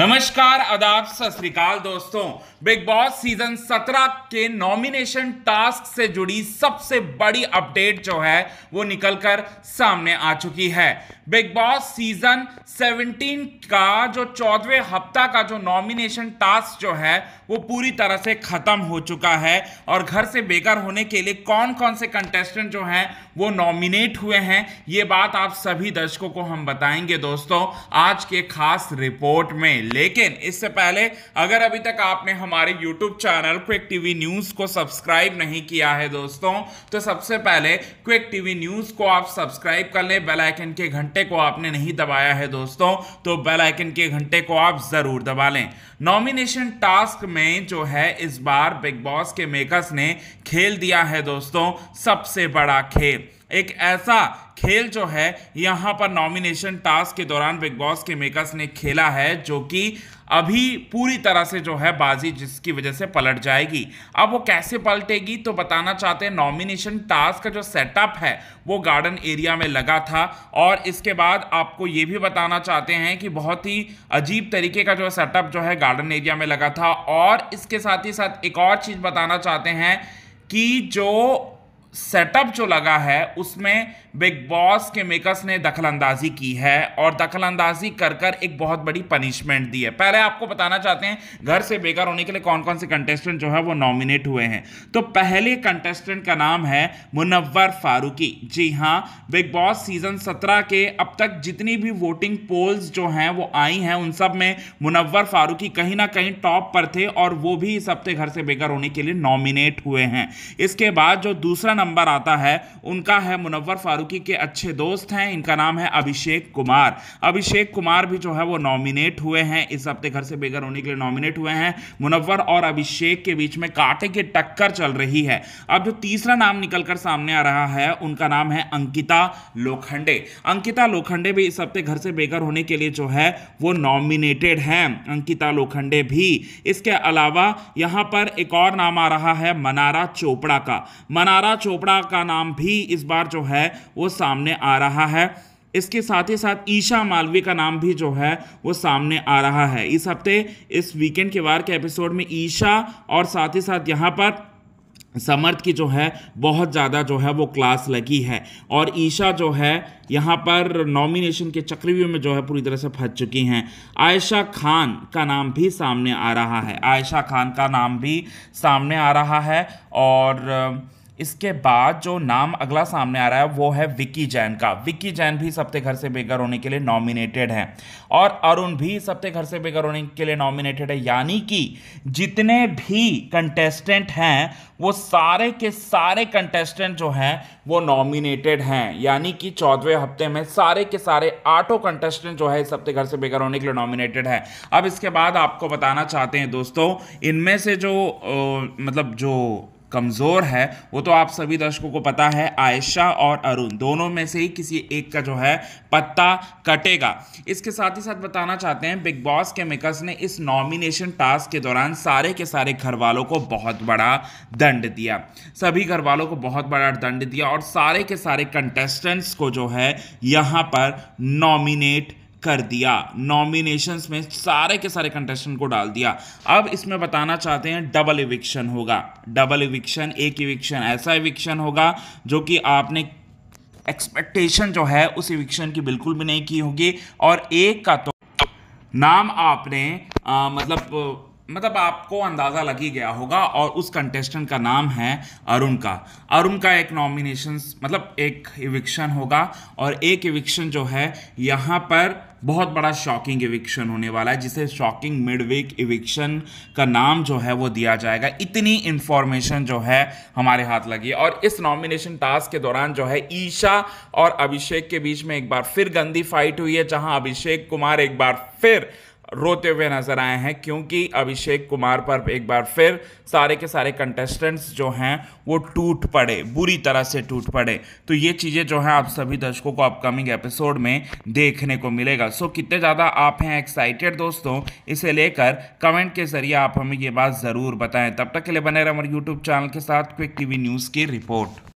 नमस्कार आदाब सत दोस्तों बिग बॉस सीजन 17 के नॉमिनेशन टास्क से जुड़ी सबसे बड़ी अपडेट जो है वो निकलकर सामने आ चुकी है बिग बॉस सीजन 17 का जो चौदवे हफ्ता का जो नॉमिनेशन टास्क जो है वो पूरी तरह से ख़त्म हो चुका है और घर से बेघर होने के लिए कौन कौन से कंटेस्टेंट जो हैं वो नॉमिनेट हुए हैं ये बात आप सभी दर्शकों को हम बताएंगे दोस्तों आज के खास रिपोर्ट में लेकिन इससे पहले अगर अभी तक आपने हमारे YouTube channel quick TV news को सब्सक्राइब नहीं किया है दोस्तों तो सबसे पहले क्विक टीवी न्यूज़ को आप सब्सक्राइब कर ले बेलाइकन के घंटे को आपने नहीं दबाया है दोस्तों तो बेलाइकन के घंटे को आप ज़रूर दबा लें नॉमिनेशन टास्क में जो है इस बार बिग बॉस के मेकर्स ने खेल दिया है दोस्तों सबसे बड़ा खेल एक ऐसा खेल जो है यहाँ पर नॉमिनेशन टास्क के दौरान बिग बॉस के मेकर्स ने खेला है जो कि अभी पूरी तरह से जो है बाजी जिसकी वजह से पलट जाएगी अब वो कैसे पलटेगी तो बताना चाहते हैं नॉमिनेशन टास्क का जो सेटअप है वो गार्डन एरिया में लगा था और इसके बाद आपको ये भी बताना चाहते हैं कि बहुत ही अजीब तरीके का जो सेटअप जो है गार्डन एरिया में लगा था और इसके साथ ही साथ एक और चीज़ बताना चाहते हैं कि जो सेटअप जो लगा है उसमें बिग बॉस के मेकर्स ने दखल अंदाजी की है और दखल अंदाजी कर कर एक बहुत बड़ी पनिशमेंट दी है पहले आपको बताना चाहते हैं घर से बेकार होने के लिए कौन कौन से कंटेस्टेंट जो है वो नॉमिनेट हुए हैं तो पहले कंटेस्टेंट का नाम है मुनव्वर फारूकी जी हाँ बिग बॉस सीजन सत्रह के अब तक जितनी भी वोटिंग पोल्स जो हैं वो आई हैं उन सब में मुनव्वर फारूकी कहीं ना कहीं टॉप पर थे और वो भी इस हफ्ते घर से बेकार होने के लिए नॉमिनेट हुए हैं इसके बाद जो दूसरा नंबर आता है उनका है मुनवर फारूकी के अच्छे दोस्त हैं इनका नाम है अभिषेक कुमार अभिषेक कुमार भी जो है वो नॉमिनेट हुए हैं इस हफ्ते घर से बेघर होने के लिए नॉमिनेट हुए हैं मुनवर और अभिषेक के बीच में कांटे की टक्कर चल रही है अब जो तीसरा नाम निकल कर सामने आ रहा है उनका नाम है अंकिता लोखंडे अंकिता लोखंडे भी इस हफ्ते घर से बेघर होने के लिए जो है वो नॉमिनेटेड हैं अंकिता लोखंडे भी इसके अलावा यहाँ पर एक और नाम आ रहा है मनारा चोपड़ा का मनारा चोपड़ा चोपड़ा का नाम भी इस बार जो है वो सामने आ रहा है इसके साथ ही साथ ईशा मालवीय का नाम भी जो है वो सामने आ रहा है इस हफ्ते इस वीकेंड के वार के एपिसोड में ईशा और साथ ही साथ यहाँ पर समर्थ की जो है बहुत ज़्यादा जो है वो क्लास लगी है और ईशा जो है यहाँ पर नॉमिनेशन के चक्रव्यूह में जो है पूरी तरह से फंस चुकी हैं आयशा खान का नाम भी सामने आ रहा है आयशा खान का नाम भी सामने आ रहा है और इसके बाद जो नाम अगला सामने आ रहा है वो है विक्की जैन का विक्की जैन भी सबसे घर से बेघर होने के लिए नॉमिनेटेड हैं और अरुण भी सबसे घर से बेघर होने के लिए नॉमिनेटेड है यानी कि जितने भी कंटेस्टेंट हैं वो सारे के सारे कंटेस्टेंट जो हैं वो नॉमिनेटेड हैं यानी कि चौदहवें हफ्ते में सारे के सारे आठों कंटेस्टेंट जो है सबसे घर से बेघर होने के लिए नॉमिनेटेड हैं अब इसके बाद आपको बताना चाहते हैं दोस्तों इनमें से जो ओ, मतलब जो कमज़ोर है वो तो आप सभी दर्शकों को पता है आयशा और अरुण दोनों में से ही किसी एक का जो है पत्ता कटेगा इसके साथ ही साथ बताना चाहते हैं बिग बॉस के मेकर्स ने इस नॉमिनेशन टास्क के दौरान सारे के सारे घर वालों को बहुत बड़ा दंड दिया सभी घर वालों को बहुत बड़ा दंड दिया और सारे के सारे कंटेस्टेंट्स को जो है यहाँ पर नॉमिनेट कर दिया नॉमिनेशंस में सारे के सारे कंटेस्टेंट को डाल दिया अब इसमें बताना चाहते हैं डबल इविक्शन होगा डबल इविक्शन एक इविक्शन ऐसा इविक्शन होगा जो कि आपने एक्सपेक्टेशन जो है उस इविक्शन की बिल्कुल भी नहीं की होगी और एक का तो नाम आपने आ, मतलब मतलब आपको अंदाज़ा लग ही गया होगा और उस कंटेस्टेंट का नाम है अरुण का अरुण का एक नॉमिनेशन मतलब एक इविक्शन होगा और एक इविक्शन जो है यहाँ पर बहुत बड़ा शॉकिंग इविक्शन होने वाला है जिसे शॉकिंग मिडवीक इविक्शन का नाम जो है वो दिया जाएगा इतनी इन्फॉर्मेशन जो है हमारे हाथ लगी और इस नॉमिनेशन टास्क के दौरान जो है ईशा और अभिषेक के बीच में एक बार फिर गंदी फाइट हुई है जहां अभिषेक कुमार एक बार फिर रोते हुए नजर आए हैं क्योंकि अभिषेक कुमार पर एक बार फिर सारे के सारे कंटेस्टेंट्स जो हैं वो टूट पड़े बुरी तरह से टूट पड़े तो ये चीज़ें जो हैं आप सभी दर्शकों को अपकमिंग एपिसोड में देखने को मिलेगा सो कितने ज़्यादा आप हैं एक्साइटेड दोस्तों इसे लेकर कमेंट के जरिए आप हमें ये बात ज़रूर बताएं तब तक के लिए बने रहें हमारे यूट्यूब चैनल के साथ क्विक टी न्यूज़ की रिपोर्ट